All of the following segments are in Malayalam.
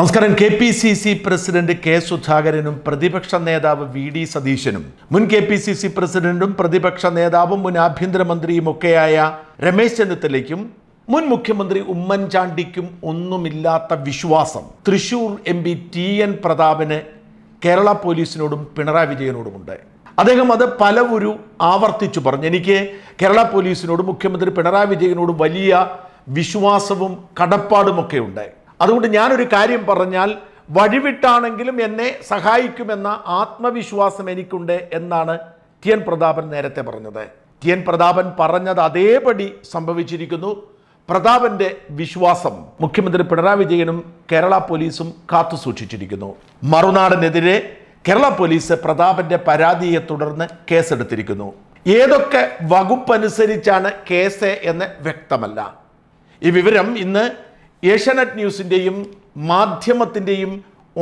നമസ്കാരം K P C C president K സുധാകരനും പ്രതിപക്ഷ നേതാവ് വി ഡി സതീശനും മുൻ കെ പി സി സി പ്രസിഡന്റും പ്രതിപക്ഷ നേതാവും മുൻ ആഭ്യന്തരമന്ത്രിയും ഒക്കെയായ രമേശ് ചെന്നിത്തലയ്ക്കും മുൻ മുഖ്യമന്ത്രി ഉമ്മൻചാണ്ടിക്കും ഒന്നുമില്ലാത്ത വിശ്വാസം Thrissur M P T N പ്രതാപന് കേരള പോലീസിനോടും പിണറായി വിജയനോടുമുണ്ട് അദ്ദേഹം അത് പലവരും ആവർത്തിച്ചു പറഞ്ഞു എനിക്ക് കേരള പോലീസിനോടും മുഖ്യമന്ത്രി പിണറായി വിജയനോടും വലിയ വിശ്വാസവും കടപ്പാടുമൊക്കെ ഉണ്ട് അതുകൊണ്ട് ഞാനൊരു കാര്യം പറഞ്ഞാൽ വഴിവിട്ടാണെങ്കിലും എന്നെ സഹായിക്കുമെന്ന ആത്മവിശ്വാസം എനിക്കുണ്ട് എന്നാണ് ടി എൻ പ്രതാപൻ നേരത്തെ പറഞ്ഞത് ടി എൻ പ്രതാപൻ പറഞ്ഞത് അതേപടി സംഭവിച്ചിരിക്കുന്നു പ്രതാപന്റെ വിശ്വാസം മുഖ്യമന്ത്രി പിണറായി വിജയനും കേരള പോലീസും കാത്തു സൂക്ഷിച്ചിരിക്കുന്നു മറുനാടിനെതിരെ കേരള പോലീസ് പ്രതാപന്റെ പരാതിയെ തുടർന്ന് കേസെടുത്തിരിക്കുന്നു ഏതൊക്കെ വകുപ്പനുസരിച്ചാണ് കേസ് എന്ന് വ്യക്തമല്ല ഈ വിവരം ഇന്ന് ഏഷ്യാനെറ്റ് ന്യൂസിൻ്റെയും മാധ്യമത്തിൻ്റെയും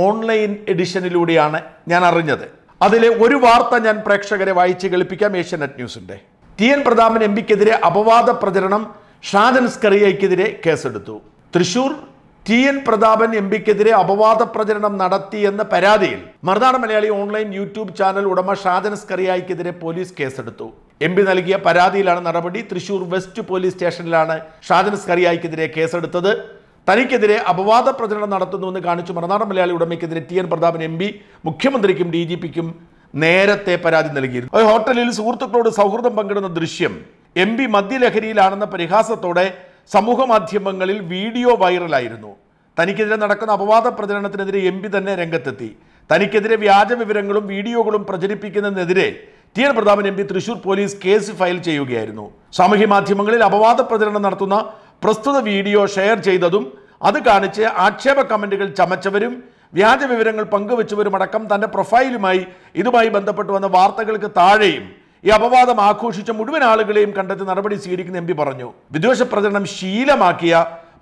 ഓൺലൈൻ എഡിഷനിലൂടെയാണ് ഞാൻ അറിഞ്ഞത് അതിലെ ഒരു വാർത്ത ഞാൻ പ്രേക്ഷകരെ വായിച്ച് കേൾപ്പിക്കാം ഏഷ്യാനെറ്റ് ന്യൂസിൻ്റെ ടി എൻ പ്രതാപൻ എം പിക്കെതിരെ അപവാദ പ്രചരണം ഷാജൻ സ്കറിയയ്ക്കെതിരെ കേസെടുത്തു Thrissur T N Prathapan M പിക്കെതിരെ അപവാദ പ്രചരണം നടത്തിയെന്ന പരാതിയിൽ Marunadu Malayali online YouTube channel ഉടമ ഷാജൻ സ്കറിയായ്ക്കെതിരെ പോലീസ് കേസെടുത്തു എം പി നൽകിയ പരാതിയിലാണ് നടപടി തൃശൂർ വെസ്റ്റ് പോലീസ് സ്റ്റേഷനിലാണ് ഷാജൻ സ്കറിയായ്ക്കെതിരെ കേസെടുത്തത് തനിക്കെതിരെ അപവാദ പ്രചരണം നടത്തുന്നുവെന്ന് കാണിച്ചു മറുനാടൻ മലയാളി ഉടമയ്ക്കെതിരെ T N Prathapan M P മുഖ്യമന്ത്രിക്കും ഡി ജി പിക്കും നേരത്തെ പരാതി നൽകിയിരുന്നു ഒരു ഹോട്ടലിൽ സുഹൃത്തുക്കളോട് സൗഹൃദം പങ്കിടുന്ന ദൃശ്യം എം പി മദ്യലഹരിയിലാണെന്ന പരിഹാസത്തോടെ സമൂഹ മാധ്യമങ്ങളിൽ വീഡിയോ വൈറലായിരുന്നു തനിക്കെതിരെ നടക്കുന്ന അപവാദ പ്രചരണത്തിനെതിരെ എം പി തന്നെ രംഗത്തെത്തി തനിക്കെതിരെ വ്യാജ വിവരങ്ങളും വീഡിയോകളും പ്രചരിപ്പിക്കുന്നതിനെതിരെ T N Prathapan M P Thrissur police case file ചെയ്യുകയായിരുന്നു സാമൂഹ്യ മാധ്യമങ്ങളിൽ അപവാദ പ്രചരണം നടത്തുന്ന പ്രസ്തുത വീഡിയോ ഷെയർ ചെയ്തതും അത് കാണിച്ച് ആക്ഷേപ കമൻറ്റുകൾ ചമച്ചവരും വ്യാജ വിവരങ്ങൾ പങ്കുവെച്ചവരുമടക്കം തൻ്റെ പ്രൊഫൈലുമായി ഇതുമായി ബന്ധപ്പെട്ട് വന്ന വാർത്തകൾക്ക് താഴെയും ഈ അപവാദം ആഘോഷിച്ച മുഴുവൻ ആളുകളെയും കണ്ടെത്തി നടപടി സ്വീകരിക്കുന്ന എം പറഞ്ഞു വിദ്വേഷ പ്രചരണം ശീലമാക്കിയ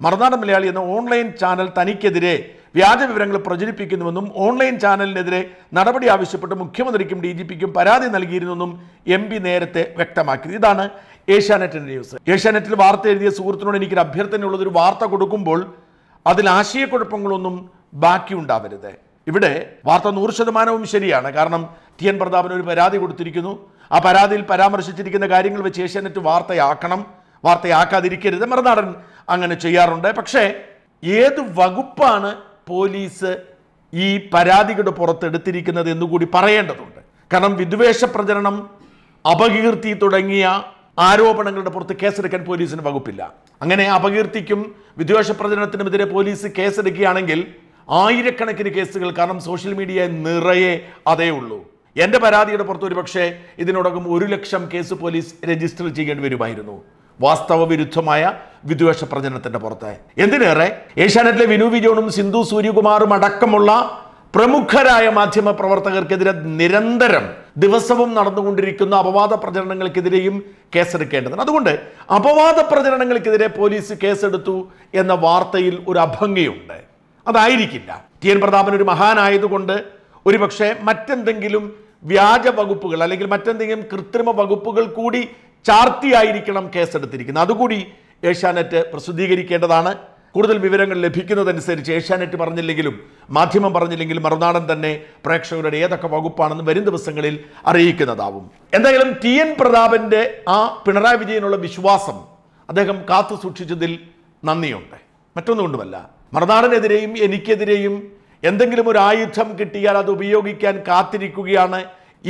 മറുനാടൻ മലയാളി എന്ന ഓൺലൈൻ ചാനൽ തനിക്കെതിരെ വ്യാജ വിവരങ്ങൾ പ്രചരിപ്പിക്കുന്നുവെന്നും ഓൺലൈൻ ചാനലിനെതിരെ നടപടി ആവശ്യപ്പെട്ട് മുഖ്യമന്ത്രിക്കും ഡി ജി പിക്കും പരാതി നൽകിയിരുന്നെന്നും എം പി നേരത്തെ വ്യക്തമാക്കി ഇതാണ് ഏഷ്യാനെറ്റ് ന്യൂസ് ഏഷ്യാനെറ്റിൽ വാർത്ത എഴുതിയ സുഹൃത്തിനോട് എനിക്കൊരു അഭ്യർത്ഥനയുള്ളത് ഒരു വാർത്ത കൊടുക്കുമ്പോൾ അതിൽ ആശയക്കുഴപ്പങ്ങളൊന്നും ബാക്കിയുണ്ടാവരുത് ഇവിടെ വാർത്ത നൂറ് ശതമാനവും ശരിയാണ് കാരണം ടി എൻ പ്രതാപൻ ഒരു പരാതി കൊടുത്തിരിക്കുന്നു ആ പരാതിയിൽ പരാമർശിച്ചിരിക്കുന്ന കാര്യങ്ങൾ വെച്ച് ഏഷ്യാനെറ്റ് വാർത്തയാക്കണം വാർത്തയാക്കാതിരിക്കരുത് മറുനാടൻ അങ്ങനെ ചെയ്യാറുണ്ട് പക്ഷേ ഏത് വകുപ്പാണ് പോലീസ് ഈ പരാതികളുടെ പുറത്തെടുത്തിരിക്കുന്നത് എന്നുകൂടി പറയേണ്ടതുണ്ട് കാരണം വിദ്വേഷ പ്രചരണം അപകീർത്തി തുടങ്ങിയ ആരോപണങ്ങളുടെ പുറത്ത് കേസെടുക്കാൻ പോലീസിന് വകുപ്പില്ല അങ്ങനെ അപകീർത്തിക്കും വിദ്വേഷ പ്രചരണത്തിനുമെതിരെ പോലീസ് കേസെടുക്കുകയാണെങ്കിൽ ആയിരക്കണക്കിന് കേസുകൾ കാരണം സോഷ്യൽ മീഡിയ നിറയെ അതേ ഉള്ളൂ എൻ്റെ പരാതിയുടെ പുറത്ത് ഒരുപക്ഷെ ഇതിനോടകം ഒരു ലക്ഷം കേസ് പോലീസ് രജിസ്റ്റർ ചെയ്യേണ്ടി വരുമായിരുന്നു വാസ്തവ വിരുദ്ധമായ വിദ്വേഷ പ്രചരണത്തിന്റെ പുറത്ത് എന്തിനേറെ ഏഷ്യാനെറ്റിലെ വിനു വിജയനും സിന്ധു സൂര്യകുമാറും അടക്കമുള്ള പ്രമുഖരായ മാധ്യമ പ്രവർത്തകർക്കെതിരെ നിരന്തരം ദിവസവും നടന്നുകൊണ്ടിരിക്കുന്ന അപവാദ പ്രചരണങ്ങൾക്കെതിരെയും കേസെടുക്കേണ്ടതാണ് അതുകൊണ്ട് അപവാദ പ്രചരണങ്ങൾക്കെതിരെ പോലീസ് കേസെടുത്തു എന്ന വാർത്തയിൽ ഒരു അഭംഗിയുണ്ട് അതായിരിക്കില്ല ടി എൻ പ്രതാപൻ ഒരു മഹാനായതുകൊണ്ട് ഒരുപക്ഷെ മറ്റെന്തെങ്കിലും വ്യാജ വകുപ്പുകൾ അല്ലെങ്കിൽ മറ്റെന്തെങ്കിലും കൃത്രിമ വകുപ്പുകൾ കൂടി ചാർത്തിയായിരിക്കണം കേസെടുത്തിരിക്കുന്നത് അതുകൂടി ഏഷ്യാനെറ്റ് പ്രസിദ്ധീകരിക്കേണ്ടതാണ് കൂടുതൽ വിവരങ്ങൾ ലഭിക്കുന്നതനുസരിച്ച് ഏഷ്യാനെറ്റ് പറഞ്ഞില്ലെങ്കിലും മാധ്യമം പറഞ്ഞില്ലെങ്കിലും മറുനാടൻ തന്നെ പ്രേക്ഷകരുടെ ഏതൊക്കെ വകുപ്പാണെന്ന് വരും ദിവസങ്ങളിൽ അറിയിക്കുന്നതാവും എന്തായാലും ടി എൻ പ്രതാപൻ്റെ ആ പിണറായി വിജയനുള്ള വിശ്വാസം അദ്ദേഹം കാത്തു സൂക്ഷിച്ചതിൽ നന്ദിയുണ്ട് മറ്റൊന്നുകൊണ്ടുമല്ല മറുനാടനെതിരെയും എനിക്കെതിരെയും എന്തെങ്കിലും ഒരു ആയുധം കിട്ടിയാൽ അത് ഉപയോഗിക്കാൻ കാത്തിരിക്കുകയാണ്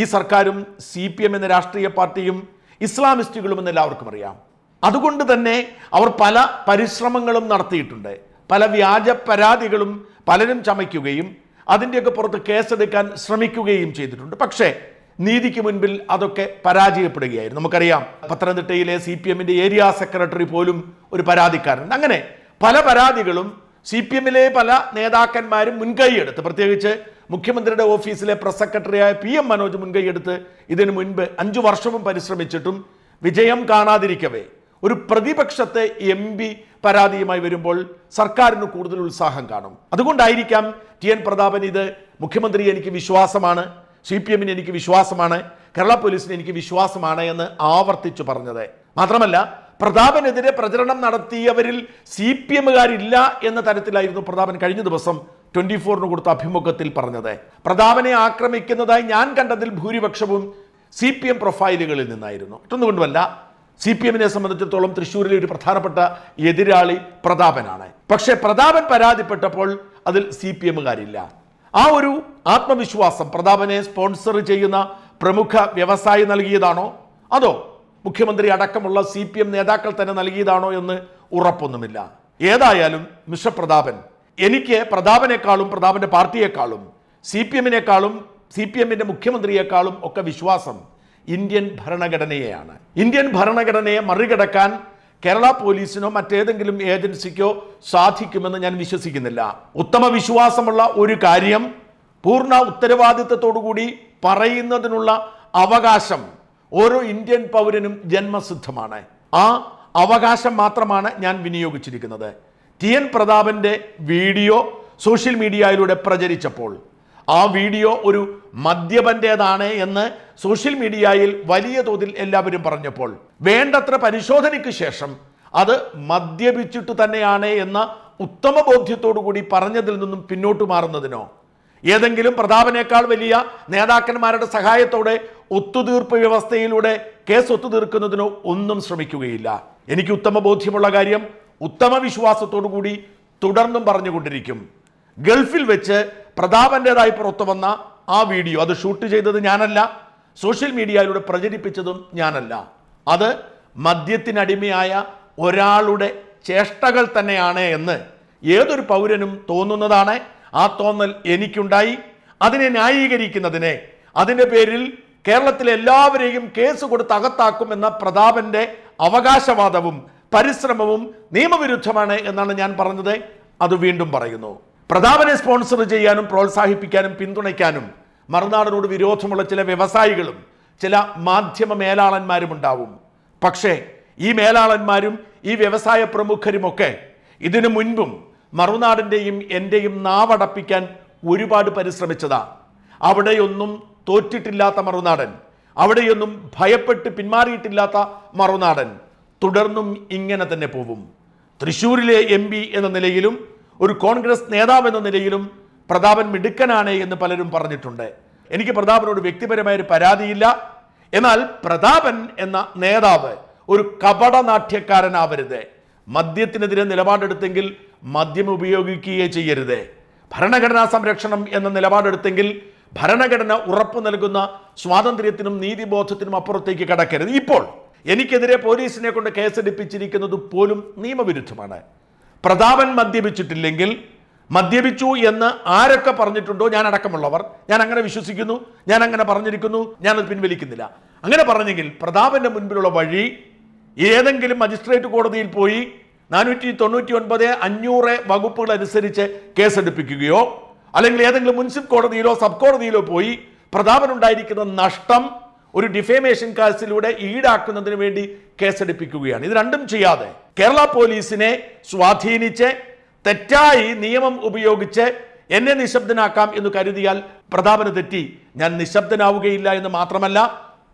ഈ സർക്കാരും സി പി എം എന്ന രാഷ്ട്രീയ പാർട്ടിയും ഇസ്ലാമിസ്റ്റുകളും എന്ന് എല്ലാവർക്കും അറിയാം അതുകൊണ്ട് തന്നെ അവർ പല പരിശ്രമങ്ങളും നടത്തിയിട്ടുണ്ട് പല വ്യാജ പരാതികളും പലരും ചമയ്ക്കുകയും അതിൻ്റെയൊക്കെ പുറത്ത് കേസെടുക്കാൻ ശ്രമിക്കുകയും ചെയ്തിട്ടുണ്ട് പക്ഷേ നീതിക്ക് മുൻപിൽ അതൊക്കെ പരാജയപ്പെടുകയായിരുന്നു നമുക്കറിയാം പത്തനംതിട്ടയിലെ സി പി എമ്മിൻ്റെ ഏരിയ സെക്രട്ടറി പോലും ഒരു പരാതിക്കാരൻ അങ്ങനെ പല പരാതികളും സി പി എമ്മിലെ പല നേതാക്കന്മാരും മുൻകൈയെടുത്ത് പ്രത്യേകിച്ച് മുഖ്യമന്ത്രിയുടെ ഓഫീസിലെ പ്രസ് സെക്രട്ടറിയായ പി എം മനോജ് മുൻകൈയെടുത്ത് ഇതിനു മുൻപ് അഞ്ചു വർഷവും പരിശ്രമിച്ചിട്ടും വിജയം കാണാതിരിക്കവേ ഒരു പ്രതിപക്ഷത്തെ എം പി പരാതിയുമായി വരുമ്പോൾ സർക്കാരിന് കൂടുതൽ ഉത്സാഹം കാണും അതുകൊണ്ടായിരിക്കാം ടി എൻ പ്രതാപൻ ഇത് മുഖ്യമന്ത്രി എനിക്ക് വിശ്വാസമാണ് സി പി എമ്മിന് എനിക്ക് വിശ്വാസമാണ് കേരള പോലീസിന് എനിക്ക് വിശ്വാസമാണ് എന്ന് ആവർത്തിച്ചു പറഞ്ഞത് മാത്രമല്ല പ്രതാപനെതിരെ പ്രചരണം നടത്തിയവരിൽ സി പി എമ്മുകാരില്ല എന്ന തരത്തിലായിരുന്നു പ്രതാപൻ കഴിഞ്ഞ ദിവസം ട്വന്റി ഫോറിന് കൊടുത്ത അഭിമുഖത്തിൽ പറഞ്ഞത് പ്രതാപനെ ആക്രമിക്കുന്നതായി ഞാൻ കണ്ടതിൽ ഭൂരിപക്ഷവും സി പി എം പ്രൊഫൈലുകളിൽ നിന്നായിരുന്നു മറ്റൊന്നുകൊണ്ടുമല്ല സി പി എമ്മിനെ സംബന്ധിച്ചിടത്തോളം തൃശ്ശൂരിലെ ഒരു പ്രധാനപ്പെട്ട എതിരാളി പ്രതാപനാണ് പക്ഷേ പ്രതാപൻ പരാതിപ്പെട്ടപ്പോൾ അതിൽ സി പി എമ്മുകാരില്ല ആ ഒരു ആത്മവിശ്വാസം പ്രതാപനെ സ്പോൺസർ ചെയ്യുന്ന പ്രമുഖ വ്യവസായി നൽകിയതാണോ അതോ മുഖ്യമന്ത്രി അടക്കമുള്ള സി പി എം നേതാക്കൾ തന്നെ നൽകിയതാണോ എന്ന് ഉറപ്പൊന്നുമില്ല ഏതായാലും മിശ്ര പ്രതാപൻ എനിക്ക് പ്രതാപനേക്കാളും പ്രതാപന്റെ പാർട്ടിയേക്കാളും സി പി എമ്മിനേക്കാളും സി പി എമ്മിന്റെ മുഖ്യമന്ത്രിയേക്കാളും ഒക്കെ വിശ്വാസം ഇന്ത്യൻ ഭരണഘടനയെയാണ് ഇന്ത്യൻ ഭരണഘടനയെ മറികടക്കാൻ കേരള പോലീസിനോ മറ്റേതെങ്കിലും ഏജൻസിക്കോ സാധിക്കുമെന്ന് ഞാൻ വിശ്വസിക്കുന്നില്ല ഉത്തമ വിശ്വാസമുള്ള ഒരു കാര്യം പൂർണ്ണ കൂടി പറയുന്നതിനുള്ള അവകാശം ഓരോ ഇന്ത്യൻ പൗരനും ജന്മസിദ്ധമാണ് ആ അവകാശം മാത്രമാണ് ഞാൻ വിനിയോഗിച്ചിരിക്കുന്നത് ടി എൻ പ്രതാപന്റെ വീഡിയോ സോഷ്യൽ മീഡിയയിലൂടെ പ്രചരിച്ചപ്പോൾ ആ വീഡിയോ ഒരു മദ്യപന്റേതാണ് എന്ന് സോഷ്യൽ മീഡിയയിൽ വലിയ തോതിൽ എല്ലാവരും പറഞ്ഞപ്പോൾ വേണ്ടത്ര പരിശോധനയ്ക്ക് ശേഷം അത് മദ്യപിച്ചിട്ട് തന്നെയാണ് എന്ന ഉത്തമ കൂടി പറഞ്ഞതിൽ നിന്നും പിന്നോട്ട് മാറുന്നതിനോ ഏതെങ്കിലും പ്രതാപനേക്കാൾ വലിയ നേതാക്കന്മാരുടെ സഹായത്തോടെ ഒത്തുതീർപ്പ് വ്യവസ്ഥയിലൂടെ കേസ് ഒത്തുതീർക്കുന്നതിനോ ഒന്നും ശ്രമിക്കുകയില്ല എനിക്ക് ഉത്തമ ബോധ്യമുള്ള കാര്യം ഉത്തമ വിശ്വാസത്തോടു കൂടി തുടർന്നും പറഞ്ഞുകൊണ്ടിരിക്കും ഗൾഫിൽ വെച്ച് പ്രതാപൻ്റെതായി പുറത്തുവന്ന വന്ന ആ വീഡിയോ അത് ഷൂട്ട് ചെയ്തത് ഞാനല്ല സോഷ്യൽ മീഡിയയിലൂടെ പ്രചരിപ്പിച്ചതും ഞാനല്ല അത് മദ്യത്തിനടിമയായ ഒരാളുടെ ചേഷ്ടകൾ തന്നെയാണ് എന്ന് ഏതൊരു പൗരനും തോന്നുന്നതാണ് ആ തോന്നൽ എനിക്കുണ്ടായി അതിനെ ന്യായീകരിക്കുന്നതിനെ അതിൻ്റെ പേരിൽ കേരളത്തിലെ എല്ലാവരെയും കേസ് കൊടുത്ത് അകത്താക്കുമെന്ന പ്രതാപൻ്റെ അവകാശവാദവും പരിശ്രമവും നിയമവിരുദ്ധമാണ് എന്നാണ് ഞാൻ പറഞ്ഞത് അത് വീണ്ടും പറയുന്നു പ്രതാപനെ സ്പോൺസർ ചെയ്യാനും പ്രോത്സാഹിപ്പിക്കാനും പിന്തുണയ്ക്കാനും മറുനാടിനോട് വിരോധമുള്ള ചില വ്യവസായികളും ചില മാധ്യമ മേലാളന്മാരും ഉണ്ടാവും പക്ഷേ ഈ മേലാളന്മാരും ഈ വ്യവസായ പ്രമുഖരുമൊക്കെ ഇതിനു മുൻപും മറുനാടിൻ്റെയും എൻ്റെയും നാവടപ്പിക്കാൻ ഒരുപാട് പരിശ്രമിച്ചതാ അവിടെയൊന്നും തോറ്റിട്ടില്ലാത്ത മറുനാടൻ അവിടെയൊന്നും ഭയപ്പെട്ട് പിന്മാറിയിട്ടില്ലാത്ത മറുനാടൻ തുടർന്നും ഇങ്ങനെ തന്നെ പോവും തൃശ്ശൂരിലെ എം എന്ന നിലയിലും ഒരു കോൺഗ്രസ് നേതാവ് എന്ന നിലയിലും പ്രതാപൻ മിടുക്കനാണ് എന്ന് പലരും പറഞ്ഞിട്ടുണ്ട് എനിക്ക് പ്രതാപനോട് വ്യക്തിപരമായ ഒരു പരാതിയില്ല എന്നാൽ പ്രതാപൻ എന്ന നേതാവ് ഒരു കപട നാട്യക്കാരനാവരുത് മദ്യത്തിനെതിരെ നിലപാടെടുത്തെങ്കിൽ മദ്യം ഉപയോഗിക്കുകയേ ചെയ്യരുത് ഭരണഘടനാ സംരക്ഷണം എന്ന നിലപാടെടുത്തെങ്കിൽ ഭരണഘടന ഉറപ്പു നൽകുന്ന സ്വാതന്ത്ര്യത്തിനും നീതിബോധത്തിനും അപ്പുറത്തേക്ക് കടക്കരുത് ഇപ്പോൾ എനിക്കെതിരെ പോലീസിനെ കൊണ്ട് കേസെടുപ്പിച്ചിരിക്കുന്നത് പോലും നിയമവിരുദ്ധമാണ് പ്രതാപൻ മദ്യപിച്ചിട്ടില്ലെങ്കിൽ മദ്യപിച്ചു എന്ന് ആരൊക്കെ പറഞ്ഞിട്ടുണ്ടോ ഞാൻ അടക്കമുള്ളവർ ഞാൻ അങ്ങനെ വിശ്വസിക്കുന്നു ഞാൻ അങ്ങനെ പറഞ്ഞിരിക്കുന്നു ഞാനത് പിൻവലിക്കുന്നില്ല അങ്ങനെ പറഞ്ഞെങ്കിൽ പ്രതാപൻ്റെ മുൻപിലുള്ള വഴി ഏതെങ്കിലും മജിസ്ട്രേറ്റ് കോടതിയിൽ പോയി നാനൂറ്റി തൊണ്ണൂറ്റി ഒൻപത് അഞ്ഞൂറ് വകുപ്പുകൾ അനുസരിച്ച് കേസെടുപ്പിക്കുകയോ അല്ലെങ്കിൽ ഏതെങ്കിലും മുനിസിപ്പ് കോടതിയിലോ സബ് കോടതിയിലോ പോയി പ്രതാപനുണ്ടായിരിക്കുന്ന നഷ്ടം ഒരു ഡിഫേമേഷൻ കേസിലൂടെ ഈടാക്കുന്നതിന് വേണ്ടി കേസെടുപ്പിക്കുകയാണ് ഇത് രണ്ടും ചെയ്യാതെ കേരള പോലീസിനെ സ്വാധീനിച്ച് തെറ്റായി നിയമം ഉപയോഗിച്ച് എന്നെ നിശബ്ദനാക്കാം എന്ന് കരുതിയാൽ പ്രതാപന തെറ്റി ഞാൻ നിശബ്ദനാവുകയില്ല എന്ന് മാത്രമല്ല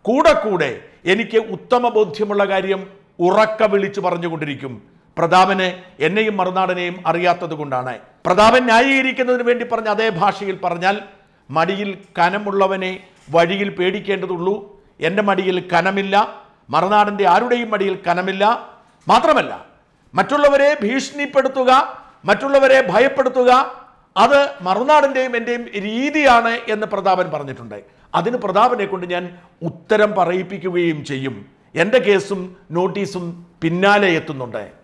കൂടെ കൂടെ എനിക്ക് ഉത്തമ ബോധ്യമുള്ള കാര്യം ഉറക്ക വിളിച്ചു പറഞ്ഞുകൊണ്ടിരിക്കും പ്രതാപന് എന്നെയും മറുനാടനെയും അറിയാത്തത് കൊണ്ടാണ് പ്രതാപൻ ന്യായീകരിക്കുന്നതിന് വേണ്ടി പറഞ്ഞ അതേ ഭാഷയിൽ പറഞ്ഞാൽ മടിയിൽ കനമുള്ളവനെ വഴിയിൽ പേടിക്കേണ്ടതുള്ളൂ എൻ്റെ മടിയിൽ കനമില്ല മറുനാടിൻ്റെ ആരുടെയും മടിയിൽ കനമില്ല മാത്രമല്ല മറ്റുള്ളവരെ ഭീഷണിപ്പെടുത്തുക മറ്റുള്ളവരെ ഭയപ്പെടുത്തുക അത് മറുനാടിൻ്റെയും എൻ്റെയും രീതിയാണ് എന്ന് പ്രതാപൻ പറഞ്ഞിട്ടുണ്ട് അതിന് പ്രതാപനെ കൊണ്ട് ഞാൻ ഉത്തരം പറയിപ്പിക്കുകയും ചെയ്യും എൻ്റെ കേസും നോട്ടീസും പിന്നാലെ എത്തുന്നുണ്ട്